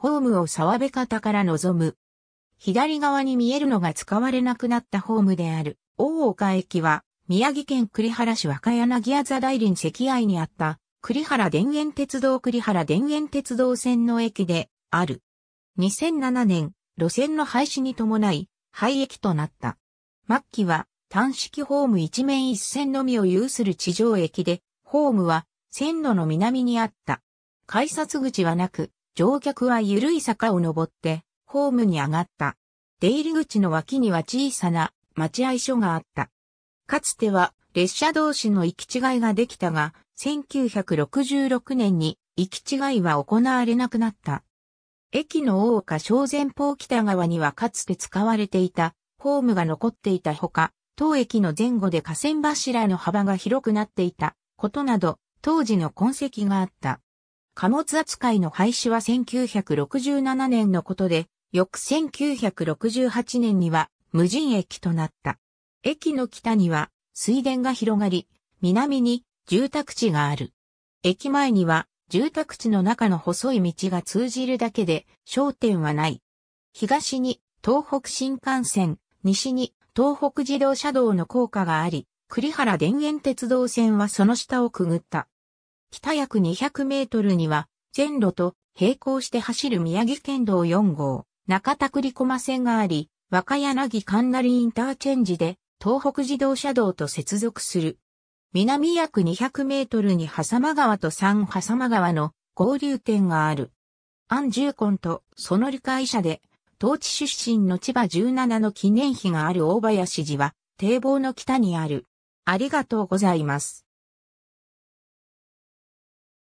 ホームを沢部方から望む。左側に見えるのが使われなくなったホームである、大岡駅は、宮城県栗原市若柳屋座大林石愛にあった、栗原田園鉄道栗原田園鉄道線の駅で、ある。2007年、路線の廃止に伴い、廃駅となった。末期は、単式ホーム一面一線のみを有する地上駅で、ホームは、線路の南にあった。改札口はなく、乗客は緩い坂を登って、ホームに上がった。出入り口の脇には小さな待合所があった。かつては列車同士の行き違いができたが、1966年に行き違いは行われなくなった。駅の大岡小前方北側にはかつて使われていたホームが残っていたほか、当駅の前後で河川柱の幅が広くなっていたことなど、当時の痕跡があった。貨物扱いの廃止は1967年のことで、翌1968年には無人駅となった。駅の北には水田が広がり、南に住宅地がある。駅前には住宅地の中の細い道が通じるだけで商店はない。東に東北新幹線、西に東北自動車道の効果があり、栗原田園鉄道線はその下をくぐった。北約200メートルには、線路と並行して走る宮城県道4号、中田栗駒線があり、若柳神成インターチェンジで、東北自動車道と接続する。南約200メートルに狭間川と三狭間川の合流点がある。アン・ジューコンとその理解者で、当地出身の千葉17の記念碑がある大林寺は、堤防の北にある。ありがとうございます。